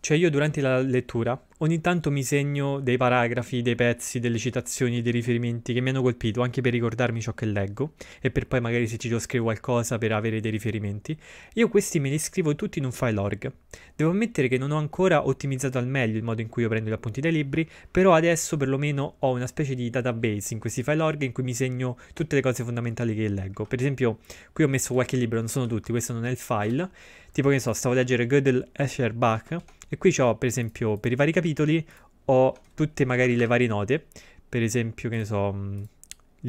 Cioè io durante la lettura ogni tanto mi segno dei paragrafi, dei pezzi, delle citazioni, dei riferimenti che mi hanno colpito, anche per ricordarmi ciò che leggo e per poi magari se ci devo scrivere qualcosa per avere dei riferimenti. Io questi me li scrivo tutti in un file org. Devo ammettere che non ho ancora ottimizzato al meglio il modo in cui io prendo gli appunti dai libri, però adesso perlomeno ho una specie di database in questi file org in cui mi segno tutte le cose fondamentali che leggo. Per esempio, qui ho messo qualche libro, non sono tutti, questo non è il file. Tipo che ne so, stavo a leggere Gödel Escherbach e qui ho per esempio per i vari capitoli capitoli ho tutte magari le varie note, per esempio, che ne so, mm,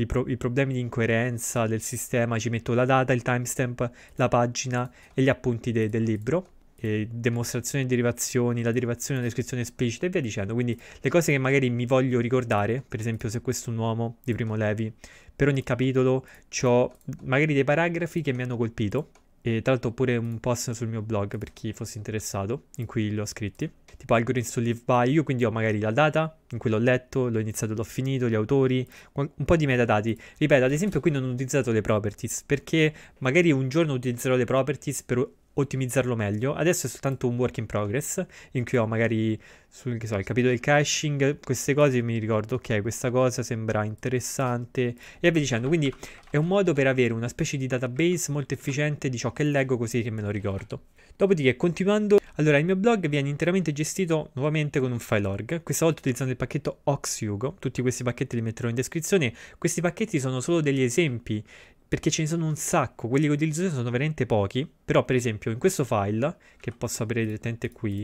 pro i problemi di incoerenza del sistema, ci metto la data, il timestamp, la pagina e gli appunti de del libro, dimostrazione e derivazioni, la derivazione la descrizione esplicita e via dicendo. Quindi le cose che magari mi voglio ricordare, per esempio se questo è un uomo di Primo Levi, per ogni capitolo ho magari dei paragrafi che mi hanno colpito, e tra l'altro ho pure un post sul mio blog per chi fosse interessato, in cui li ho scritti, tipo algoritmi to live by you, quindi ho magari la data in cui l'ho letto, l'ho iniziato, l'ho finito, gli autori, un po' di metadati. Ripeto, ad esempio qui non ho utilizzato le properties, perché magari un giorno utilizzerò le properties per ottimizzarlo meglio. Adesso è soltanto un work in progress in cui ho magari sul so, il capitolo del caching, queste cose mi ricordo, ok, questa cosa sembra interessante e via dicendo. Quindi è un modo per avere una specie di database molto efficiente di ciò che leggo così che me lo ricordo. Dopodiché, continuando, allora il mio blog viene interamente gestito nuovamente con un file org, questa volta utilizzando il pacchetto OxYugo. Tutti questi pacchetti li metterò in descrizione. Questi pacchetti sono solo degli esempi perché ce ne sono un sacco, quelli che ho utilizzato sono veramente pochi, però per esempio in questo file, che posso aprire direttamente qui,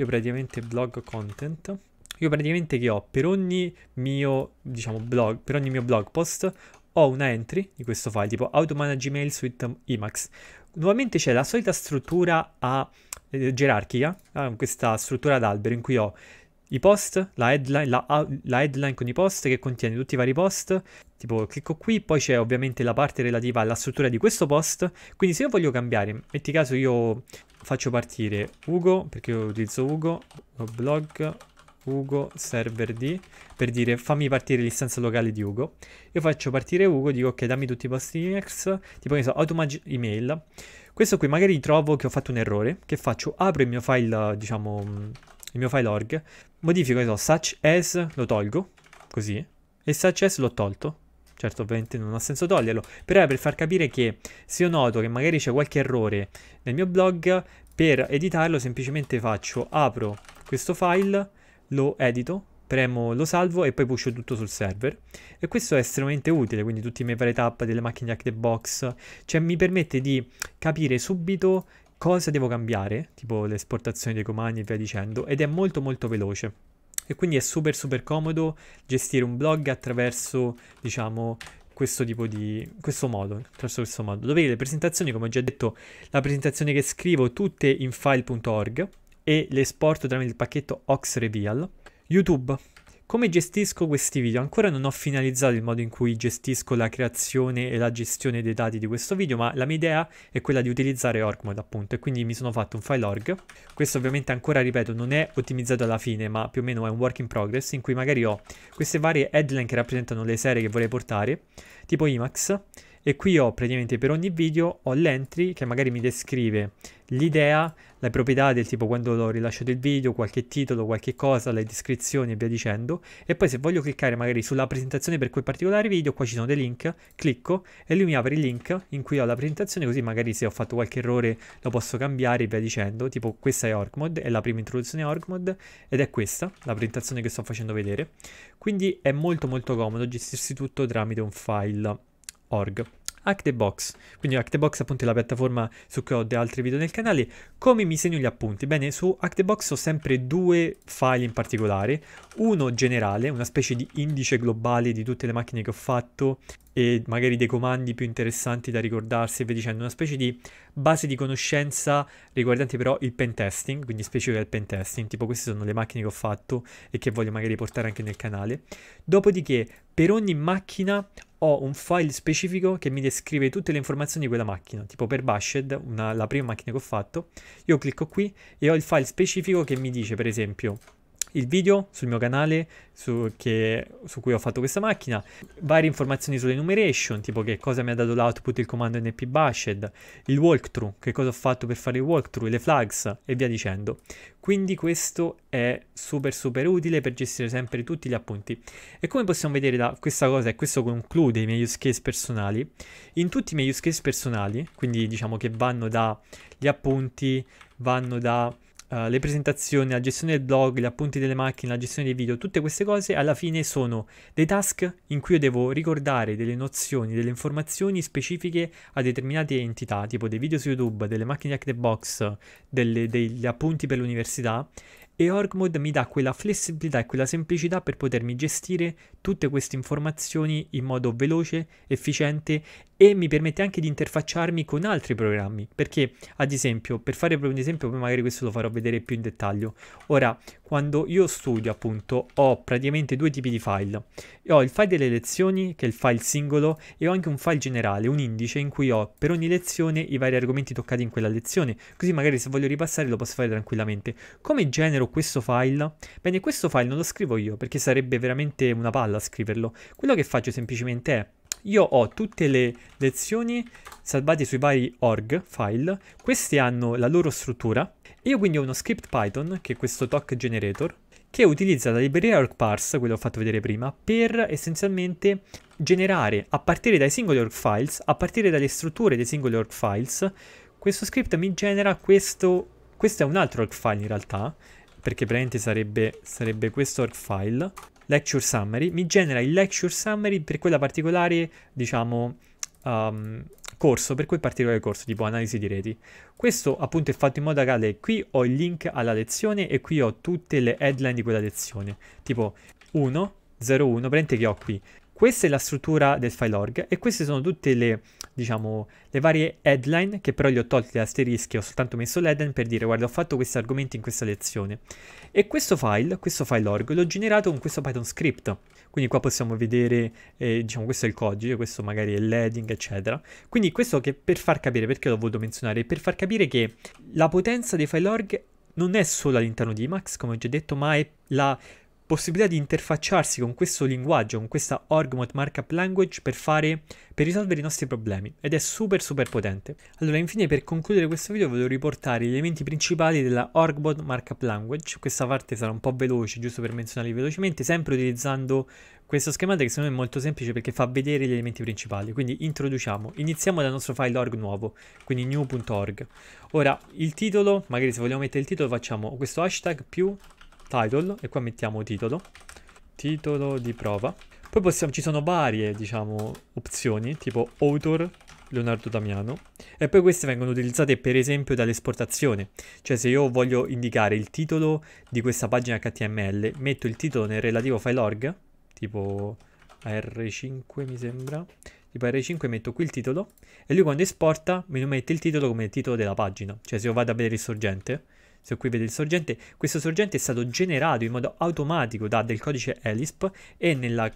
io praticamente blog content, io praticamente che ho per ogni mio, diciamo, blog, per ogni mio blog post, ho una entry di questo file, tipo automanage emails with Emacs. Nuovamente c'è la solita struttura a eh, gerarchica, ah, questa struttura ad albero in cui ho i post, la headline, la, la headline con i post che contiene tutti i vari post, tipo clicco qui, poi c'è ovviamente la parte relativa alla struttura di questo post, quindi se io voglio cambiare, metti caso io faccio partire Ugo, perché io utilizzo Ugo, blog, Ugo server di, per dire fammi partire l'istanza locale di Ugo, io faccio partire Ugo, dico ok dammi tutti i post Emacs, tipo che so, automag email, questo qui magari trovo che ho fatto un errore, che faccio, apro il mio file diciamo il mio file org, modifico, so, such as, lo tolgo, così, e such as l'ho tolto. Certo, ovviamente non ha senso toglierlo, però è per far capire che se io noto che magari c'è qualche errore nel mio blog, per editarlo semplicemente faccio, apro questo file, lo edito, premo lo salvo e poi pusho tutto sul server e questo è estremamente utile quindi tutti i miei vari tab delle macchine di Hack the Box cioè mi permette di capire subito cosa devo cambiare, tipo le esportazioni dei comandi e via dicendo, ed è molto molto veloce. E quindi è super super comodo gestire un blog attraverso, diciamo, questo tipo di questo modo, attraverso questo modo. Dove le presentazioni, come ho già detto, la presentazione che scrivo tutte in file.org e le esporto tramite il pacchetto Ox Reveal. YouTube, come gestisco questi video? Ancora non ho finalizzato il modo in cui gestisco la creazione e la gestione dei dati di questo video, ma la mia idea è quella di utilizzare Orgmode appunto e quindi mi sono fatto un file org. Questo ovviamente ancora, ripeto, non è ottimizzato alla fine, ma più o meno è un work in progress in cui magari ho queste varie headline che rappresentano le serie che vorrei portare, tipo IMAX, e qui ho praticamente per ogni video ho l'entry che magari mi descrive l'idea le proprietà del tipo quando ho rilasciato il video, qualche titolo, qualche cosa, le descrizioni e via dicendo. E poi se voglio cliccare magari sulla presentazione per quel particolare video, qua ci sono dei link, clicco e lui mi apre il link in cui ho la presentazione così magari se ho fatto qualche errore lo posso cambiare e via dicendo. Tipo questa è Orgmod, è la prima introduzione Orgmod ed è questa la presentazione che sto facendo vedere. Quindi è molto molto comodo gestirsi tutto tramite un file org. Hack the Box. Quindi Hack appunto è la piattaforma su cui ho dei altri video nel canale. Come mi segno gli appunti? Bene, su Hack ho sempre due file in particolare. Uno generale, una specie di indice globale di tutte le macchine che ho fatto e magari dei comandi più interessanti da ricordarsi e via dicendo, una specie di base di conoscenza riguardante però il pentesting, quindi specifica del pentesting, tipo queste sono le macchine che ho fatto e che voglio magari portare anche nel canale. Dopodiché per ogni macchina ho un file specifico che mi descrive tutte le informazioni di quella macchina, tipo per Bashed, una, la prima macchina che ho fatto, io clicco qui e ho il file specifico che mi dice per esempio il video sul mio canale su, che, su, cui ho fatto questa macchina, varie informazioni sull'enumeration, tipo che cosa mi ha dato l'output il comando np bashed, il walkthrough, che cosa ho fatto per fare il walkthrough, le flags e via dicendo. Quindi questo è super super utile per gestire sempre tutti gli appunti. E come possiamo vedere da questa cosa, e questo conclude i miei use case personali, in tutti i miei use case personali, quindi diciamo che vanno dagli appunti, vanno da eh, le presentazioni, la gestione del blog, gli appunti delle macchine, la gestione dei video, tutte queste cose alla fine sono dei task in cui io devo ricordare delle nozioni, delle informazioni specifiche a determinate entità, tipo dei video su YouTube, delle macchine hack the box, delle, degli appunti per l'università e Orgmod mi dà quella flessibilità e quella semplicità per potermi gestire tutte queste informazioni in modo veloce, efficiente e mi permette anche di interfacciarmi con altri programmi perché ad esempio per fare proprio un esempio poi magari questo lo farò vedere più in dettaglio ora quando io studio appunto ho praticamente due tipi di file. e ho il file delle lezioni che è il file singolo e ho anche un file generale, un indice in cui ho per ogni lezione i vari argomenti toccati in quella lezione, così magari se voglio ripassare lo posso fare tranquillamente. Come genero questo file? Bene, questo file non lo scrivo io perché sarebbe veramente una palla scriverlo. Quello che faccio semplicemente è io ho tutte le lezioni salvate sui vari org file, queste hanno la loro struttura. Io quindi ho uno script Python, che è questo talk generator, che utilizza la libreria org parse, quello ho fatto vedere prima, per essenzialmente generare a partire dai singoli org files, a partire dalle strutture dei singoli org files, questo script mi genera questo, questo è un altro org file in realtà, perché praticamente sarebbe, sarebbe questo org file, lecture summary, mi genera il lecture summary per quella particolare, diciamo, um, corso, per quel particolare corso, tipo analisi di reti. Questo appunto è fatto in modo tale qui ho il link alla lezione e qui ho tutte le headline di quella lezione, tipo 1, 01, prendete che ho qui. Questa è la struttura del file org e queste sono tutte le diciamo, le varie headline, che però gli ho tolti gli asterischi, ho soltanto messo l'headline per dire guarda ho fatto questi argomenti in questa lezione. E questo file, questo file org, l'ho generato con questo Python script. Quindi qua possiamo vedere, eh, diciamo, questo è il codice, questo magari è l'heading, eccetera. Quindi questo che per far capire, perché l'ho voluto menzionare, per far capire che la potenza dei file org non è solo all'interno di Emacs, come ho già detto, ma è la possibilità di interfacciarsi con questo linguaggio, con questa Orgmod Markup Language per, fare, per risolvere i nostri problemi ed è super super potente. Allora infine per concludere questo video voglio riportare gli elementi principali della Orgmod Markup Language, questa parte sarà un po' veloce giusto per menzionarli velocemente, sempre utilizzando questo schemata che secondo me è molto semplice perché fa vedere gli elementi principali, quindi introduciamo, iniziamo dal nostro file org nuovo, quindi new.org. Ora il titolo, magari se vogliamo mettere il titolo facciamo questo hashtag più title e qua mettiamo titolo, titolo di prova. Poi possiamo, ci sono varie, diciamo, opzioni, tipo author, Leonardo Damiano, e poi queste vengono utilizzate per esempio dall'esportazione, cioè se io voglio indicare il titolo di questa pagina HTML, metto il titolo nel relativo file org, tipo r 5 mi sembra, tipo R5 metto qui il titolo e lui quando esporta me lo mette il titolo come titolo della pagina, cioè se io vado a vedere il sorgente se qui vede il sorgente, questo sorgente è stato generato in modo automatico da del codice ELISP e nella,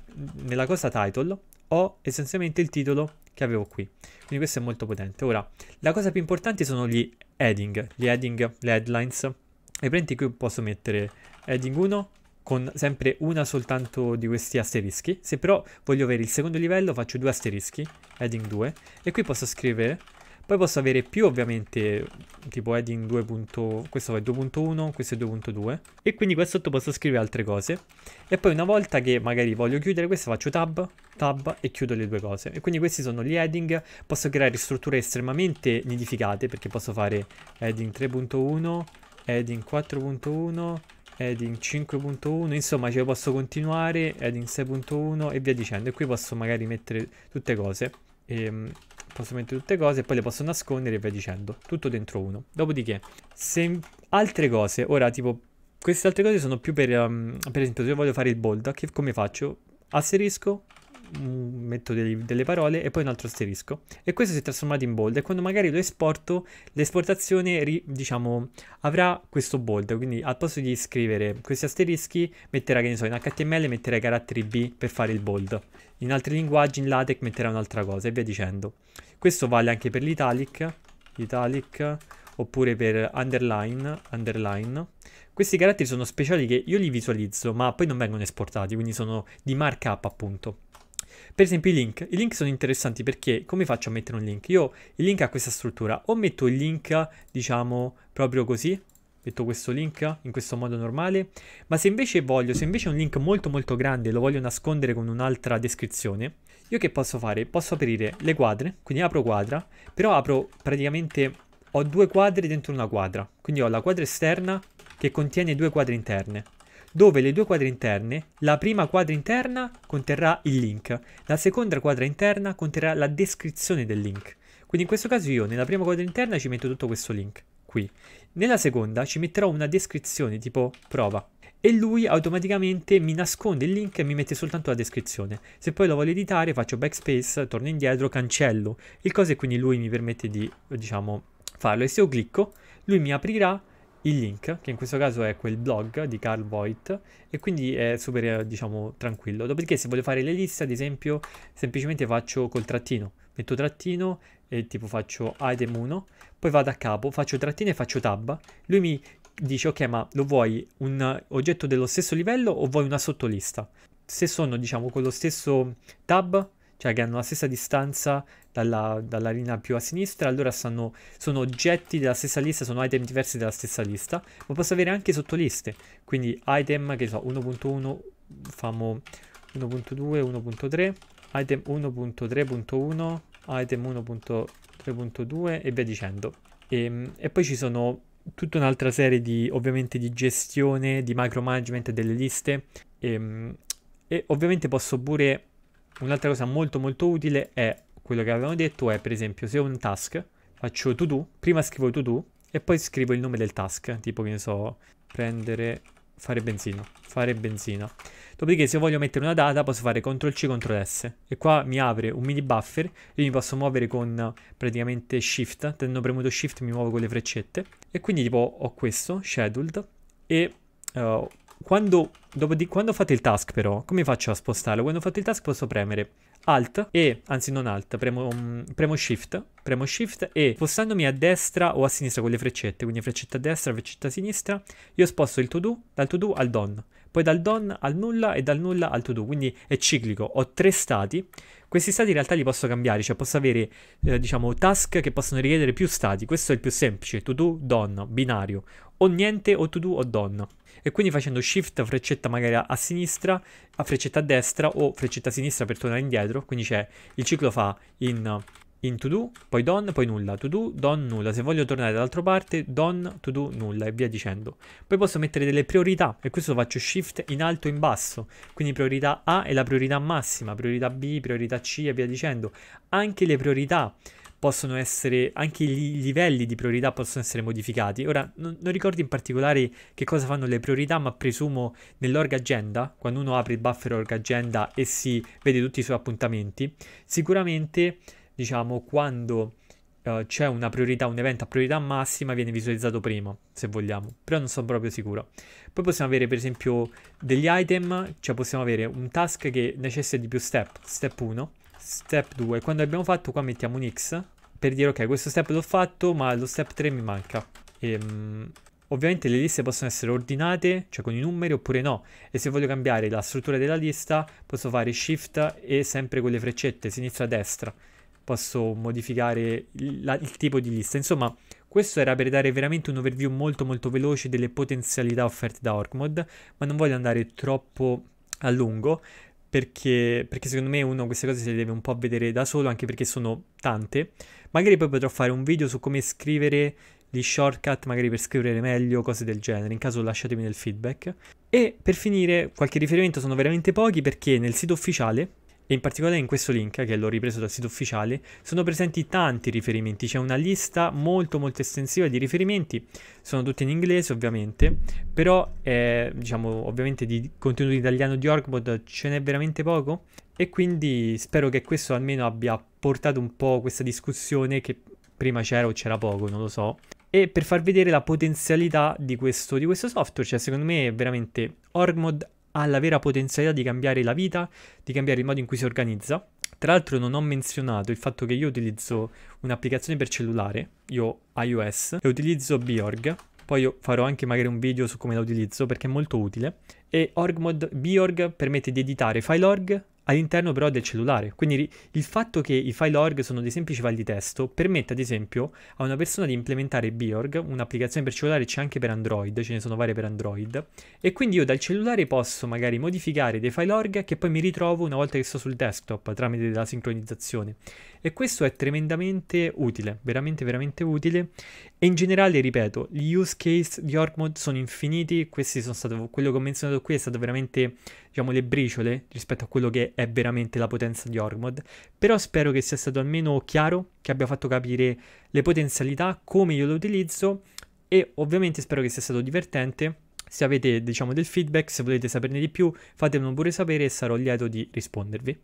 nella cosa title ho essenzialmente il titolo che avevo qui. Quindi questo è molto potente. Ora, la cosa più importante sono gli heading, gli heading, le headlines. E prendi qui posso mettere heading 1 con sempre una soltanto di questi asterischi. Se però voglio avere il secondo livello faccio due asterischi, heading 2, e qui posso scrivere poi posso avere più ovviamente, tipo heading 2. questo è 2.1, questo è 2.2. E quindi qua sotto posso scrivere altre cose. E poi una volta che magari voglio chiudere questo faccio tab, tab e chiudo le due cose. E quindi questi sono gli heading. Posso creare strutture estremamente nidificate perché posso fare heading 3.1, heading 4.1 heading 5.1 insomma ce cioè lo posso continuare heading 6.1 e via dicendo e qui posso magari mettere tutte cose e, ehm, posso mettere tutte cose, poi le posso nascondere e via dicendo, tutto dentro uno. Dopodiché, se altre cose, ora tipo, queste altre cose sono più per, um, per esempio, se io voglio fare il bold, che, come faccio? Asterisco, Mm, metto delle, delle parole e poi un altro asterisco e questo si è trasformato in bold e quando magari lo esporto l'esportazione ri, diciamo avrà questo bold quindi al posto di scrivere questi asterischi metterà che ne so in html metterà i caratteri b per fare il bold in altri linguaggi in latex metterà un'altra cosa e via dicendo questo vale anche per l'italic italic oppure per underline, underline. Questi caratteri sono speciali che io li visualizzo, ma poi non vengono esportati, quindi sono di markup appunto. Per esempio i link. I link sono interessanti perché come faccio a mettere un link? Io il link ha questa struttura. O metto il link, diciamo, proprio così, metto questo link in questo modo normale, ma se invece voglio, se invece è un link molto molto grande lo voglio nascondere con un'altra descrizione, io che posso fare? Posso aprire le quadre, quindi apro quadra, però apro praticamente, ho due quadri dentro una quadra, quindi ho la quadra esterna che contiene due quadre interne dove le due quadre interne, la prima quadra interna conterrà il link, la seconda quadra interna conterrà la descrizione del link. Quindi in questo caso io nella prima quadra interna ci metto tutto questo link qui. Nella seconda ci metterò una descrizione tipo prova e lui automaticamente mi nasconde il link e mi mette soltanto la descrizione. Se poi lo voglio editare faccio backspace, torno indietro, cancello il coso e quindi lui mi permette di diciamo farlo e se io clicco lui mi aprirà il link, che in questo caso è quel blog di Carl Voigt, e quindi è super, eh, diciamo, tranquillo. Dopodiché, se voglio fare le liste, ad esempio, semplicemente faccio col trattino. Metto trattino e tipo faccio item 1, poi vado a capo, faccio trattino e faccio tab. Lui mi dice, ok, ma lo vuoi un oggetto dello stesso livello o vuoi una sottolista? Se sono, diciamo, con lo stesso tab, cioè che hanno la stessa distanza dalla, dalla linea più a sinistra, allora sono, sono oggetti della stessa lista, sono item diversi della stessa lista, ma posso avere anche sottoliste, quindi item che so 1.1, famo 1.2, 1.3, item 1.3.1, item 1.3.2 e via dicendo. E, ehm, e poi ci sono tutta un'altra serie di, ovviamente, di gestione, di micromanagement delle liste e, ehm, e ovviamente posso pure, un'altra cosa molto molto utile è quello che avevamo detto è, per esempio, se ho un task, faccio to do, prima scrivo to do e poi scrivo il nome del task, tipo che ne so, prendere, fare benzina, fare benzina. Dopodiché se voglio mettere una data posso fare CTRL-C, CTRL-S e qua mi apre un mini buffer io mi posso muovere con praticamente Shift, tenendo premuto Shift mi muovo con le freccette e quindi tipo ho questo, Scheduled e uh, quando, di, quando fate il task però, come faccio a spostarlo? Quando fate il task posso premere Alt e, anzi non Alt, premo, mm, premo Shift premo shift e spostandomi a destra o a sinistra con le freccette, quindi freccetta a destra, freccetta a sinistra, io sposto il to do dal to do al done, poi dal done al nulla e dal nulla al to do, quindi è ciclico, ho tre stati, questi stati in realtà li posso cambiare, cioè posso avere eh, diciamo task che possono richiedere più stati, questo è il più semplice, to do, done, binario, o niente o to do o done e quindi facendo shift freccetta magari a sinistra, a freccetta a destra o freccetta a sinistra per tornare indietro, quindi c'è il ciclo fa in, in to do, poi don, poi nulla, to do, don, nulla, se voglio tornare dall'altra parte, don, to do, nulla e via dicendo. Poi posso mettere delle priorità e questo faccio shift in alto e in basso, quindi priorità A è la priorità massima, priorità B, priorità C e via dicendo. Anche le priorità possono essere, anche i livelli di priorità possono essere modificati. Ora, non, non ricordo in particolare che cosa fanno le priorità, ma presumo nell'org agenda, quando uno apre il buffer org agenda e si vede tutti i suoi appuntamenti, sicuramente, diciamo, quando uh, c'è una priorità, un evento a priorità massima, viene visualizzato prima, se vogliamo, però non sono proprio sicuro. Poi possiamo avere, per esempio, degli item, cioè possiamo avere un task che necessita di più step, step 1, Step 2. Quando abbiamo fatto qua mettiamo un X per dire ok questo step l'ho fatto ma lo step 3 mi manca. E, um, ovviamente le liste possono essere ordinate, cioè con i numeri oppure no. E se voglio cambiare la struttura della lista posso fare Shift e sempre con le freccette sinistra-destra. Posso modificare il, la, il tipo di lista. Insomma questo era per dare veramente un overview molto molto veloce delle potenzialità offerte da Orkmod ma non voglio andare troppo a lungo perché, perché, secondo me uno queste cose se le deve un po' vedere da solo, anche perché sono tante. Magari poi potrò fare un video su come scrivere gli shortcut, magari per scrivere meglio, cose del genere. In caso lasciatemi del feedback. E per finire, qualche riferimento sono veramente pochi perché nel sito ufficiale e in particolare in questo link, che l'ho ripreso dal sito ufficiale, sono presenti tanti riferimenti, c'è una lista molto molto estensiva di riferimenti, sono tutti in inglese ovviamente, però eh, diciamo ovviamente di contenuto italiano di Orkbot ce n'è veramente poco e quindi spero che questo almeno abbia portato un po' questa discussione che prima c'era o c'era poco, non lo so, e per far vedere la potenzialità di questo, di questo software, cioè secondo me veramente Orgmod ha la vera potenzialità di cambiare la vita, di cambiare il modo in cui si organizza. Tra l'altro non ho menzionato il fatto che io utilizzo un'applicazione per cellulare, io iOS, e utilizzo Biorg, poi farò anche magari un video su come la utilizzo perché è molto utile. E OrgMod Biorg permette di editare file org, all'interno però del cellulare. Quindi il fatto che i file org sono dei semplici file di testo permette ad esempio a una persona di implementare Biorg, un'applicazione per cellulare c'è anche per Android, ce ne sono varie per Android, e quindi io dal cellulare posso magari modificare dei file org che poi mi ritrovo una volta che sto sul desktop tramite la sincronizzazione e questo è tremendamente utile, veramente veramente utile e in generale ripeto, gli use case di Org Orgmod sono infiniti, questi sono stato, quello che ho menzionato qui è stato veramente diciamo le briciole rispetto a quello che è veramente la potenza di Org Orgmod, però spero che sia stato almeno chiaro, che abbia fatto capire le potenzialità, come io lo utilizzo e ovviamente spero che sia stato divertente se avete diciamo del feedback, se volete saperne di più, fatemelo pure sapere e sarò lieto di rispondervi.